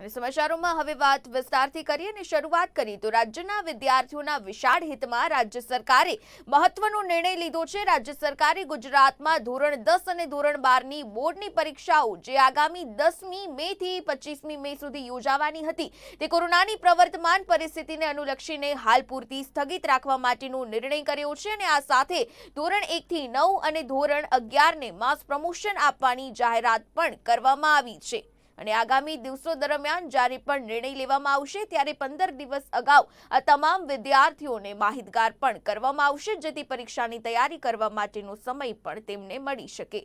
અને સમાચારોમાં હવે વાત વિસ્તારથી કરીએ અને શરૂઆત કરી તો રાજ્યના વિદ્યાર્થીઓના વિશાળ હિતમાં રાજ્ય સરકારે મહત્વનો નિર્ણય લીધો છે રાજ્ય સરકારે ગુજરાતમાં ધોરણ દસ અને ધોરણ બારની બોર્ડની પરીક્ષાઓ જે આગામી દસમી મે થી મે સુધી યોજાવાની હતી તે કોરોનાની પ્રવર્તમાન પરિસ્થિતિને અનુલક્ષીને હાલ પૂરતી સ્થગિત રાખવા માટેનો નિર્ણય કર્યો છે અને આ સાથે ધોરણ એકથી નવ અને ધોરણ અગિયારને માસ પ્રમોશન આપવાની જાહેરાત પણ કરવામાં આવી છે અને આગામી દિવસો દરમિયાન જ્યારે પણ નિર્ણય લેવામાં આવશે ત્યારે પંદર દિવસ અગાઉ આ તમામ વિદ્યાર્થીઓને માહિતગાર પણ કરવામાં આવશે જેથી પરીક્ષાની તૈયારી કરવા માટેનો સમય પણ તેમને મળી શકે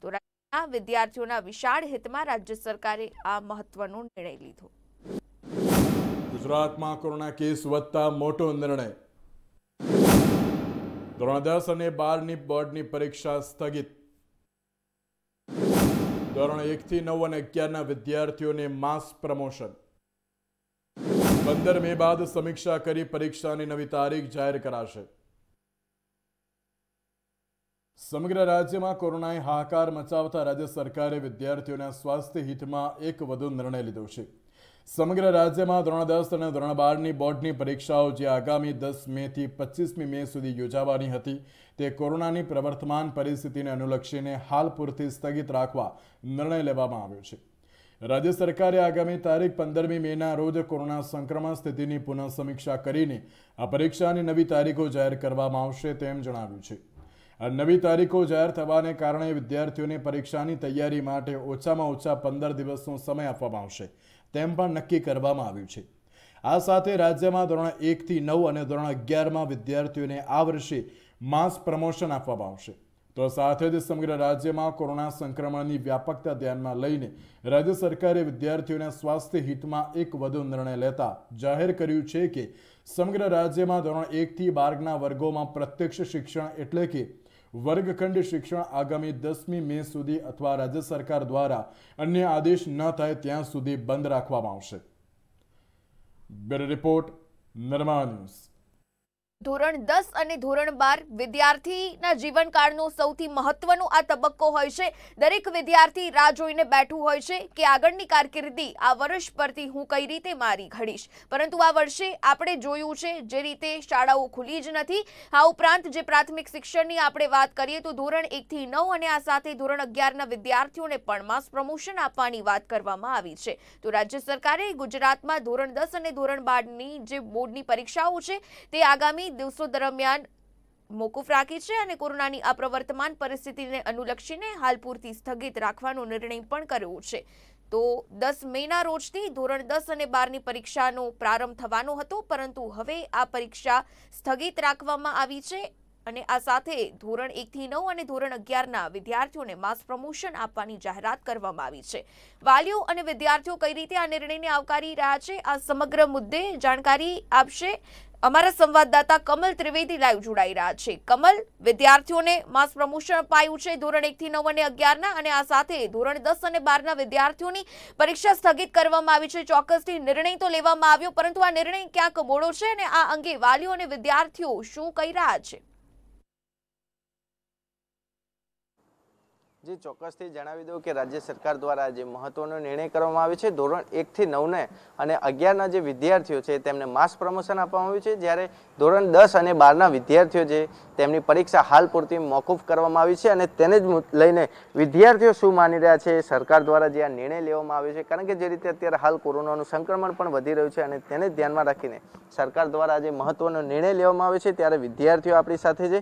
તો રાજ્યના વિદ્યાર્થીઓના વિશાળ હિતમાં રાજ્ય સરકારે આ મહત્વનો નિર્ણય લીધો ગુજરાતમાં કોરોના કેસ વધતા મોટો નિર્ણય ધોરણ દસ અને બારની બોર્ડની પરીક્ષા સ્થગિત ધોરણ થી નવ અને અગિયારના વિદ્યાર્થીઓને માસ પ્રમોશન પંદર મે બાદ સમીક્ષા કરી પરીક્ષાની નવી તારીખ જાહેર કરાશે સમગ્ર રાજ્યમાં કોરોનાએ હાહાકાર મચાવતા રાજ્ય સરકારે વિદ્યાર્થીઓના સ્વાસ્થ્ય હિતમાં એક વધુ નિર્ણય લીધો છે સમગ્ર રાજ્યમાં ધોરણ દસ અને ધોરણ બારની બોર્ડની પરીક્ષાઓ જે આગામી દસ મેથી પચીસમી મે સુધી યોજાવાની હતી તે કોરોનાની પ્રવર્તમાન પરિસ્થિતિને અનુલક્ષીને હાલ પૂરતી સ્થગિત રાખવા નિર્ણય લેવામાં આવ્યો છે રાજ્ય સરકારે આગામી તારીખ પંદરમી મેના રોજ કોરોના સંક્રમણ સ્થિતિની પુનઃ સમીક્ષા કરીને આ પરીક્ષાની નવી તારીખો જાહેર કરવામાં આવશે તેમ જણાવ્યું છે આ નવી તારીખો જાહેર થવાને કારણે વિદ્યાર્થીઓને પરીક્ષાની તૈયારી માટે ઓછામાં ઓછા પંદર દિવસનો સમય આપવામાં આવશે તેમ પણ નક્કી કરવામાં આવ્યું છે આ સાથે રાજ્યમાં ધોરણ એકથી નવ અને ધોરણ અગિયારમાં વિદ્યાર્થીઓને આ વર્ષે માસ પ્રમોશન આપવામાં આવશે તો સાથે જ સમગ્ર રાજ્યમાં કોરોના સંક્રમણની વ્યાપકતા ધ્યાનમાં લઈને રાજ્ય સરકારે વિદ્યાર્થીઓના સ્વાસ્થ્ય હિતમાં એક વધુ નિર્ણય લેતા જાહેર કર્યું છે કે સમગ્ર રાજ્યમાં ધોરણ એકથી બારના વર્ગોમાં પ્રત્યક્ષ શિક્ષણ એટલે કે વર્ગખંડ શિક્ષણ આગામી દસમી મે સુધી અથવા રાજ્ય સરકાર દ્વારા અન્ય આદેશ ન થાય ત્યાં સુધી બંધ રાખવામાં આવશે બ્યુરો રિપોર્ટ નર્મા ન્યૂઝ ધોરણ દસ અને ધોરણ બાર વિદ્યાર્થીના જીવનકાળનો સૌથી મહત્વનો આ તબક્કો હોય છે દરેક વિદ્યાર્થી રાહ જોઈને બેઠું હોય છે કે આગળની કારકિર્દી આ વર્ષ પરથી હું કઈ રીતે મારી ઘડીશ પરંતુ આ વર્ષે આપણે જોયું છે જે રીતે શાળાઓ ખુલી જ નથી આ ઉપરાંત જે પ્રાથમિક શિક્ષણની આપણે વાત કરીએ તો ધોરણ એકથી નવ અને આ સાથે ધોરણ અગિયારના વિદ્યાર્થીઓને પણ માસ પ્રમોશન આપવાની વાત કરવામાં આવી છે તો રાજ્ય સરકારે ગુજરાતમાં ધોરણ દસ અને ધોરણ બારની જે બોર્ડની પરીક્ષાઓ છે તે આગામી દિવસો દરમિયાન મોકૂફ રાખી છે અને કોરોનાની આ પ્રવર્તમાન પરિસ્થિતિને અનુલક્ષીને હાલ પૂરતી સ્થગિત રાખવાનો નિર્ણય પણ કર્યો છે તો દસ મેના રોજથી ધોરણ દસ અને બારની પરીક્ષાનો પ્રારંભ થવાનો હતો પરંતુ હવે આ પરીક્ષા સ્થગિત રાખવામાં આવી છે અને આ સાથે ધોરણ એકથી નવ અને ધોરણ અગિયારના વિદ્યાર્થીઓને માસ પ્રમોશન આપવાની જાહેરાત કરવામાં આવી છે વાલીઓ અને વિદ્યાર્થીઓ કઈ રીતે આ નિર્ણયને આવકારી રહ્યા છે આ સમગ્ર મુદ્દે જાણકારી આપશે અમારા સંવાદદાતા કમલ ત્રિવેદી લાઈવ જોડાઈ રહ્યા છે કમલ વિદ્યાર્થીઓને માસ પ્રમોશન અપાયું છે ધોરણ એકથી નવ અને અગિયારના અને આ સાથે ધોરણ દસ અને બારના વિદ્યાર્થીઓની પરીક્ષા સ્થગિત કરવામાં આવી છે ચોક્કસથી નિર્ણય તો લેવામાં આવ્યો પરંતુ આ નિર્ણય ક્યાંક મોડો છે અને આ અંગે વાલીઓ અને વિદ્યાર્થીઓ શું કહી રહ્યા છે જે ચોક્કસથી જણાવી દઉં કે રાજ્ય સરકાર દ્વારા જે મહત્વનો નિર્ણય કરવામાં આવ્યો છે ધોરણ એકથી નવને અને અગિયારના જે વિદ્યાર્થીઓ છે તેમને માસ પ્રમોશન આપવામાં આવ્યું છે જ્યારે ધોરણ દસ અને બારના વિદ્યાર્થીઓ છે તેમની પરીક્ષા હાલ પૂરતી મોકૂફ કરવામાં આવી છે અને તેને જ લઈને વિદ્યાર્થીઓ શું માની રહ્યા છે સરકાર દ્વારા જે આ નિર્ણય લેવામાં આવ્યો છે કારણ કે જે રીતે અત્યારે હાલ કોરોનાનું સંક્રમણ પણ વધી રહ્યું છે અને તેને જ ધ્યાનમાં રાખીને સરકાર દ્વારા જે મહત્વનો નિર્ણય લેવામાં આવ્યો છે ત્યારે વિદ્યાર્થીઓ આપણી સાથે છે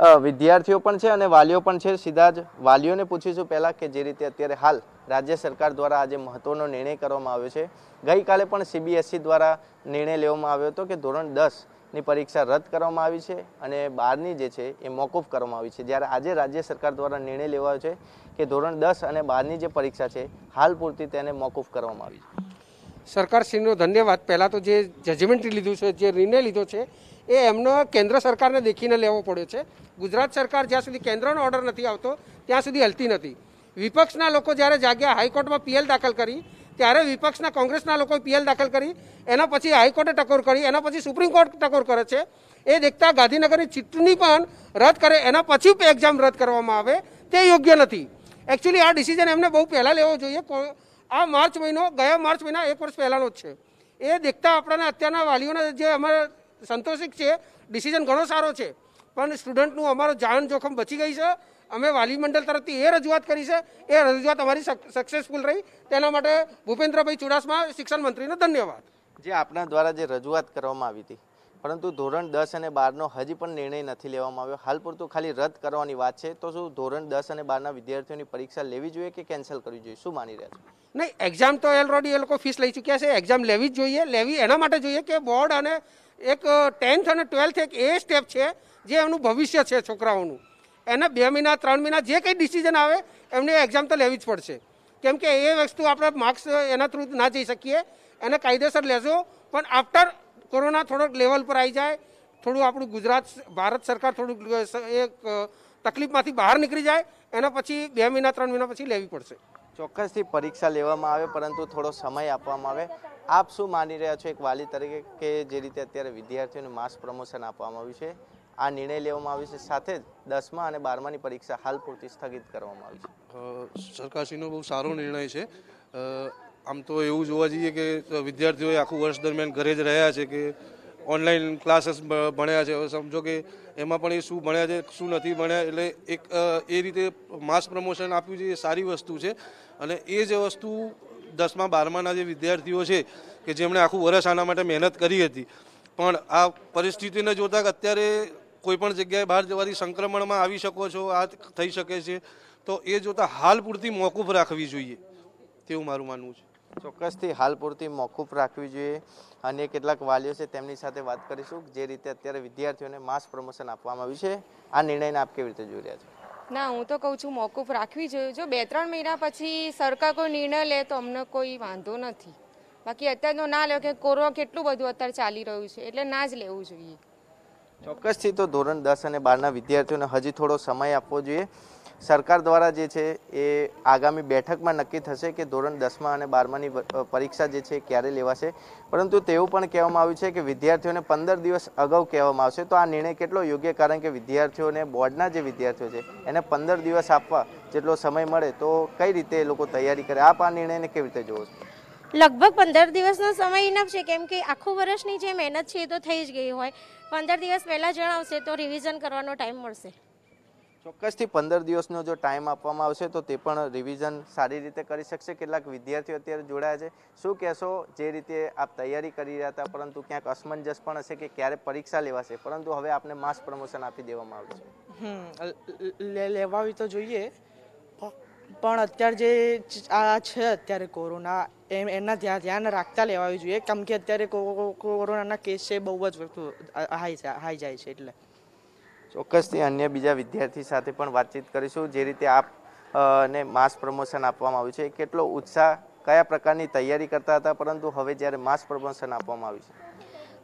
વિદ્યાર્થીઓ પણ છે અને વાલીઓ પણ છે સીધા જ વાલીઓને પૂછીશું પહેલાં કે જે રીતે અત્યારે હાલ રાજ્ય સરકાર દ્વારા આજે મહત્વનો નિર્ણય કરવામાં આવ્યો છે ગઈકાલે પણ સીબીએસસી e દ્વારા નિર્ણય લેવામાં આવ્યો હતો કે ધોરણ દસની પરીક્ષા રદ કરવામાં આવી છે અને બારની જે છે એ મોકૂફ કરવામાં આવી છે જ્યારે આજે રાજ્ય સરકાર દ્વારા નિર્ણય લેવાયો છે કે ધોરણ દસ અને બારની જે પરીક્ષા છે હાલ પૂરતી તેને મોકૂફ કરવામાં આવી છે સરકારશ્રીનો ધન્યવાદ પહેલાં તો જે જજમેન્ટ લીધું છે જે નિર્ણય લીધો છે એ એમનો કેન્દ્ર સરકારને દેખીને લેવો પડ્યો છે ગુજરાત સરકાર જ્યાં સુધી કેન્દ્રનો ઓર્ડર નથી આવતો ત્યાં સુધી હલતી નથી વિપક્ષના લોકો જ્યારે જાગ્યા હાઈકોર્ટમાં પીએલ દાખલ કરી ત્યારે વિપક્ષના કોંગ્રેસના લોકો પીએલ દાખલ કરી એના પછી હાઈકોર્ટે ટકોર કરી એના પછી સુપ્રીમ કોર્ટ ટકોર કરે છે એ દેખતા ગાંધીનગરની ચૂંટણી પણ રદ કરે એના પછી એક્ઝામ રદ કરવામાં આવે તે યોગ્ય નથી એકચ્યુઅલી આ ડિસિઝન એમને બહુ પહેલાં લેવો જોઈએ આ માર્ચ મહિનો ગયા માર્ચ મહિના એક વર્ષ પહેલાંનો જ છે એ દેખતા આપણાના અત્યારના વાલીઓના જે અમારા સંતોષિત છે ડિસિઝન ઘણો સારો છે પણ સ્ટુડન્ટનું અમારો જાન જોખમ બચી ગઈ છે અમે વાલી મંડળ તરફથી એ રજૂઆત કરી છે એ રજૂઆત અમારી સક્સેસફુલ રહી તેના માટે ભૂપેન્દ્રભાઈ ચુડાસમા શિક્ષણ મંત્રીને ધન્યવાદ જે આપના દ્વારા જે રજૂઆત કરવામાં આવી હતી પરંતુ ધોરણ દસ અને બારનો હજી પણ નિર્ણય નથી લેવામાં આવ્યો હાલ પૂરતું ખાલી રદ કરવાની વાત છે તો શું ધોરણ દસ અને બારના વિદ્યાર્થીઓની પરીક્ષા લેવી જોઈએ કે કેન્સલ કરવી જોઈએ શું માની રહ્યા છો નહીં એક્ઝામ તો ઓલરેડી એ લોકો ફીસ લઈ ચૂક્યા છે એક્ઝામ લેવી જ જોઈએ લેવી એના માટે જોઈએ કે બોર્ડ અને એક 10th અને 12th એક એ સ્ટેપ છે જે એનું ભવિષ્ય છે છોકરાઓનું એને 2 મહિના 3 મહિના જે કઈ ડિસિઝન આવે એમને एग्जाम તો લેવી જ પડશે કેમ કે એ વસ્તુ આપડા માર્ક્સ એના તુરત ના થઈ સકીએ એને કાયદેસર લેજો પણ આફ્ટર કોરોના થોડક લેવલ પર આવી જાય થોડું આપણું ગુજરાત ભારત સરકાર થોડું એક તકલીફમાંથી બહાર નીકળી જાય એના પછી 2 મહિના 3 મહિના પછી લેવી પડશે ચોક્કસથી પરીક્ષા લેવામાં આવે પરંતુ થોડો સમય આપવામાં આવે આપ શું માની રહ્યા છો એક વાલી તરીકે કે જે રીતે અત્યારે વિદ્યાર્થીઓને માસ પ્રમોશન આપવામાં આવ્યું છે આ નિર્ણય લેવામાં આવ્યો છે સાથે જ દસમા અને બારમાની પરીક્ષા હાલ પૂરતી સ્થગિત કરવામાં આવી છે સરકારશ્રીનો બહુ સારો નિર્ણય છે આમ તો એવું જોવા જઈએ કે વિદ્યાર્થીઓએ આખું વર્ષ દરમિયાન ઘરે જ રહ્યા છે કે ઓનલાઈન ક્લાસીસ ભણ્યા છે હવે સમજો કે એમાં પણ એ શું ભણ્યા છે શું નથી ભણ્યા એટલે એક એ રીતે માસ પ્રમોશન આપ્યું છે એ સારી વસ્તુ છે અને એ જ વસ્તુ દસમા બારમાના જે વિદ્યાર્થીઓ છે કે જેમણે આખું વર્ષ આના માટે મહેનત કરી હતી પણ આ પરિસ્થિતિને જોતાં અત્યારે કોઈપણ જગ્યાએ બહાર જવાથી સંક્રમણમાં આવી શકો છો આ થઈ શકે છે તો એ જોતાં હાલ પૂરતી મોકૂફ રાખવી જોઈએ તેવું મારું માનવું છે ચોક્કસથી હાલ પૂરતી મોકૂફ રાખવી જોઈએ અને કેટલાક વાલીઓ છે તેમની સાથે વાત કરીશું જે રીતે અત્યારે વિદ્યાર્થીઓને માસ પ્રમોશન આપવામાં આવ્યું છે આ નિર્ણયને આપ કેવી રીતે જોઈ રહ્યા છો ના હું તો કહું છું મોકૂફ રાખવી જોઈએ જો બે ત્રણ મહિના પછી સરકાર કોઈ નિર્ણય લે તો અમને કોઈ વાંધો નથી બાકી અત્યારનો ના લેવો કે કોરોના કેટલું બધું અત્યારે ચાલી રહ્યું છે એટલે ના જ લેવું જોઈએ ચોક્કસથી તો ધોરણ દસ અને બારના વિદ્યાર્થીઓને હજી થોડો સમય આપવો જોઈએ સરકાર દ્વારા જે છે એ આગામી બેઠકમાં નક્કી થશે કે ધોરણ દસમા અને બારમાની પરીક્ષા જે છે ક્યારે લેવાશે પરંતુ તેવું પણ કહેવામાં આવ્યું છે કે વિદ્યાર્થીઓને પંદર દિવસ અગાઉ કહેવામાં આવશે તો આ નિર્ણય કેટલો યોગ્ય કારણ કે વિદ્યાર્થીઓને બોર્ડના જે વિદ્યાર્થીઓ છે એને પંદર દિવસ આપવા જેટલો સમય મળે તો કઈ રીતે એ લોકો તૈયારી કરે આપ આ નિર્ણયને કેવી રીતે જોવો છો લગભગ પંદર દિવસનો સમય ઇનફ છે કેમ કે આખું વર્ષની જે મહેનત છે એ તો થઈ જ ગઈ હોય પંદર દિવસ પહેલાં જણાવશે તો રિવિઝન કરવાનો ટાઈમ મળશે ચોક્કસથી પંદર દિવસનો જો ટાઈમ આપવામાં આવશે તો તે પણ રિવિઝન સારી રીતે કરી શકશે કેટલાક વિદ્યાર્થીઓ અત્યારે જોડાયા છે શું કહેશો જે રીતે આપ તૈયારી કરી રહ્યા હતા પરંતુ ક્યાંક અસમંજસ પણ હશે કે ક્યારે પરીક્ષા લેવાશે પરંતુ હવે આપને માસ પ્રમોશન આપી દેવામાં આવ્યું છે લેવાવી તો જોઈએ પણ અત્યારે જે આ છે અત્યારે કોરોના એમ એના ધ્યાન રાખતા લેવાવી જોઈએ કેમ કે અત્યારે કોરોનાના કેસ છે બહુ જ હાઈ હાઈ જાય છે એટલે ચોક્કસથી અન્ય બીજા વિદ્યાર્થી સાથે પણ વાતચીત કરીશું જે રીતે આપ ને માસ પ્રમોશન આપવામાં આવ્યું છે કેટલો ઉત્સાહ કયા પ્રકારની તૈયારી કરતા હતા પરંતુ હવે જ્યારે માસ પ્રમોશન આપવામાં આવ્યું છે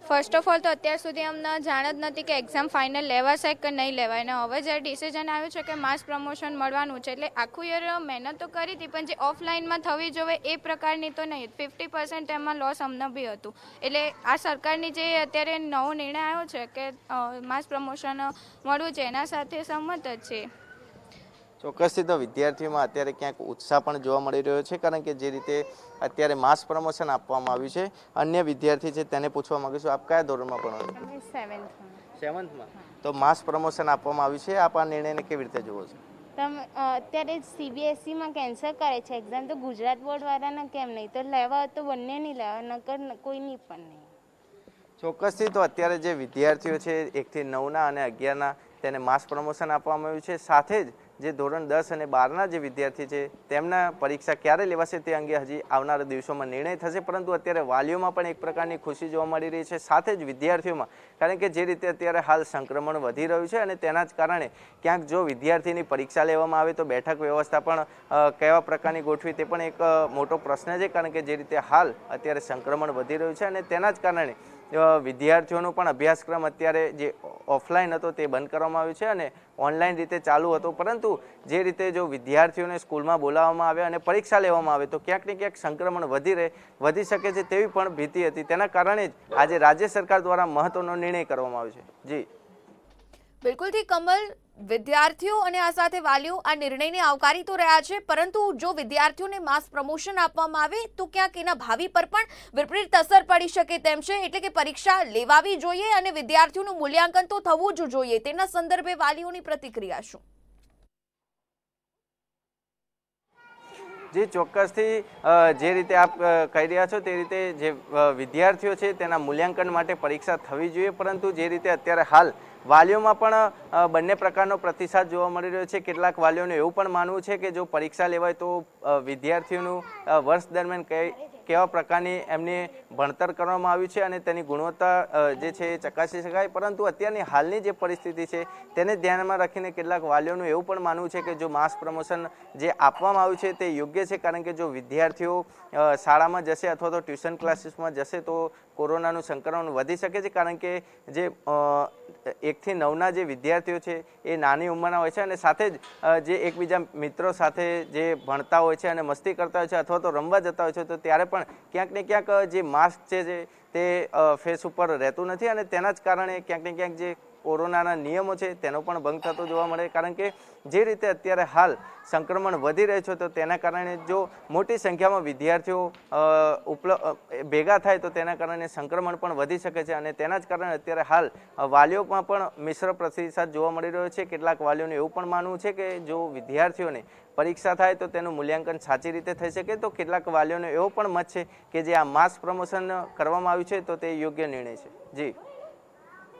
ફર્સ્ટ ઓફ ઓલ તો અત્યાર સુધી અમને જાણ જ નથી કે એક્ઝામ ફાઇનલ લેવાશે કે નહીં લેવાય અને હવે જ્યારે ડિસિઝન આવ્યું છે કે માસ પ્રમોશન મળવાનું છે એટલે આખું યર મહેનત તો કરી હતી પણ જે ઓફલાઈનમાં થવી જોઈએ એ પ્રકારની તો નહીં ફિફ્ટી પર્સન્ટ એમાં લોસ અમને બી હતું એટલે આ સરકારની જે અત્યારે નવો નિર્ણય આવ્યો છે કે માસ પ્રમોશન મળવું છે એના સાથે સંમત જ છે ચોક્કસથી તો વિદ્યાર્થીઓમાં અત્યારે ક્યાંક ઉત્સાહ પણ જોવા મળી રહ્યો છે કારણ કે જે રીતે અત્યારે માસ પ્રમોશન આપવામાં આવ્યું છે અન્ય વિદ્યાર્થી છે તેને પૂછવા માંગુ છું આપ કયા ધોરણમાં ભણો સેવન્થમાં તો માસ પ્રમોશન આપવામાં આવ્યું છે આપ આ નિર્ણયને કેવી રીતે જુઓ છો તમે અત્યારે સીબીએસઈમાં કેન્સલ કરે છે એક્ઝામ તો ગુજરાત બોર્ડવાળાને કેમ નહીં તો લેવા તો બંને નહીં લેવા નકર નહીં પણ નહીં ચોક્કસથી તો અત્યારે જે વિદ્યાર્થીઓ છે એકથી નવના અને અગિયારના તેને માસ પ્રમોશન આપવામાં આવ્યું છે સાથે જ જે ધોરણ દસ અને બારના જે વિદ્યાર્થી છે તેમના પરીક્ષા ક્યારે લેવાશે તે અંગે હજી આવનારા દિવસોમાં નિર્ણય થશે પરંતુ અત્યારે વાલીઓમાં પણ એક પ્રકારની ખુશી જોવા મળી રહી છે સાથે જ વિદ્યાર્થીઓમાં કારણ કે જે રીતે અત્યારે હાલ સંક્રમણ વધી રહ્યું છે અને તેના જ કારણે ક્યાંક જો વિદ્યાર્થીની પરીક્ષા લેવામાં આવે તો બેઠક વ્યવસ્થા પણ કેવા પ્રકારની ગોઠવી તે પણ એક મોટો પ્રશ્ન છે કારણ કે જે રીતે હાલ અત્યારે સંક્રમણ વધી રહ્યું છે અને તેના જ કારણે વિદ્યાર્થીઓનો પણ અભ્યાસક્રમ અત્યારે જે ઓફલાઈન હતો તે બંધ કરવામાં આવ્યો છે અને ઓનલાઈન રીતે ચાલુ હતો પરંતુ જે રીતે જો વિદ્યાર્થીઓને સ્કૂલમાં બોલાવવામાં આવે અને પરીક્ષા લેવામાં આવે તો ક્યાંક ને ક્યાંક સંક્રમણ વધી રહે વધી શકે છે તેવી પણ ભીતિ હતી તેના કારણે જ આજે રાજ્ય સરકાર દ્વારા મહત્વનો નિર્ણય કરવામાં આવ્યો છે જી બિલકુલથી કમલ વિદ્યાર્થીઓ અને આ સાથે વાલીઓ આ નિર્ણયને આવકારી તો રહ્યા છે પરંતુ જો વિદ્યાર્થીઓને માસ પ્રમોશન આપવામાં આવે તો ક્યાંક એના ભાવિ પર પણ વિપરીત અસર પડી શકે તેમ છે એટલે કે પરીક્ષા લેવાવી જોઈએ અને વિદ્યાર્થીઓનું મૂલ્યાંકન તો થવું જ જોઈએ તેના સંદર્ભે વાલીઓની પ્રતિક્રિયા શું જે ચોક્કસથી જે રીતે આપ કહી રહ્યા છો તે રીતે જે વિદ્યાર્થીઓ છે તેના મૂલ્યાંકન માટે પરીક્ષા થવી જોઈએ પરંતુ જે રીતે અત્યારે હાલ વાલીઓમાં પણ બંને પ્રકારનો પ્રતિસાદ જોવા મળી રહ્યો છે કેટલાક વાલીઓને એવું પણ માનવું છે કે જો પરીક્ષા લેવાય તો વિદ્યાર્થીઓનું વર્ષ દરમિયાન કઈ કેવા પ્રકારની એમની ભણતર કરવામાં આવ્યું છે અને તેની ગુણવત્તા જે છે એ ચકાસી શકાય પરંતુ અત્યારની હાલની જે પરિસ્થિતિ છે તેને ધ્યાનમાં રાખીને કેટલાક વાલીઓનું એવું પણ માનવું છે કે જો માસ પ્રમોશન જે આપવામાં આવ્યું છે તે યોગ્ય છે કારણ કે જો વિદ્યાર્થીઓ શાળામાં જશે અથવા તો ટ્યુશન ક્લાસીસમાં જશે તો કોરોનાનું સંક્રમણ વધી શકે છે કારણ કે જે એકથી નવના જે વિદ્યાર્થીઓ છે એ નાની ઉંમરના હોય છે અને સાથે જ જે એકબીજા મિત્રો સાથે જે ભણતા હોય છે અને મસ્તી કરતા હોય છે અથવા તો રમવા જતા હોય છે તો ત્યારે પણ પણ ક્યાંક ને ક્યાંક જે માસ્ક છે જે તે ફેસ ઉપર રહેતું નથી અને તેના જ કારણે ક્યાંક ને ક્યાંક જે કોરોનાના નિયમો છે તેનો પણ ભંગ થતો જોવા મળે કારણ કે જે રીતે અત્યારે હાલ સંક્રમણ વધી રહ્યું છે તો તેના કારણે જો મોટી સંખ્યામાં વિદ્યાર્થીઓ ઉપલબ્ધ ભેગા થાય તો તેના કારણે સંક્રમણ પણ વધી શકે છે અને તેના જ કારણે અત્યારે હાલ વાલીઓમાં પણ મિશ્ર પ્રતિસાદ જોવા મળી રહ્યો છે કેટલાક વાલીઓને એવું પણ માનવું છે કે જો વિદ્યાર્થીઓને પરીક્ષા થાય તો તેનું મૂલ્યાંકન સાચી રીતે થઈ શકે તો કેટલાક વાલીઓનો એવો પણ મત છે કે જે આ માસ પ્રમોશન કરવામાં આવ્યું છે તો તે યોગ્ય નિર્ણય છે જી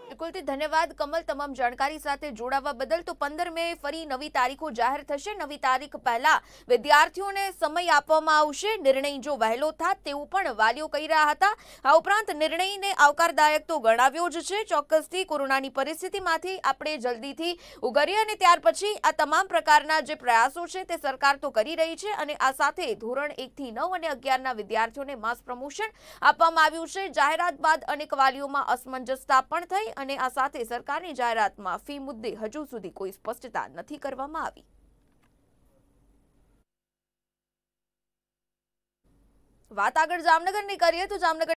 બિલકુલથી ધન્યવાદ કમલ તમામ જાણકારી સાથે જોડાવા બદલ તો પંદર મે ફરી નવી તારીખો જાહેર થશે નવી તારીખ પહેલા વિદ્યાર્થીઓને સમય આપવામાં આવશે નિર્ણય જો વહેલો થાત તેવું પણ વાલીઓ કહી રહ્યા હતા આ ઉપરાંત નિર્ણયને આવકારદાયક તો ગણાવ્યો જ છે ચોક્કસથી કોરોનાની પરિસ્થિતિમાંથી આપણે જલ્દીથી ઉગરીએ અને ત્યાર પછી આ તમામ પ્રકારના જે પ્રયાસો છે તે સરકાર તો કરી રહી છે અને આ સાથે ધોરણ એકથી નવ અને અગિયારના વિદ્યાર્થીઓને માસ પ્રમોશન આપવામાં આવ્યું છે જાહેરાત બાદ અનેક વાલીઓમાં અસમંજસતા પણ થઈ અને આ સાથે સરકારની જાહેરાતમાં ફી મુદ્દે હજુ સુધી કોઈ સ્પષ્ટતા નથી કરવામાં આવી વાત આગળ જામનગરની કરીએ તો જામનગર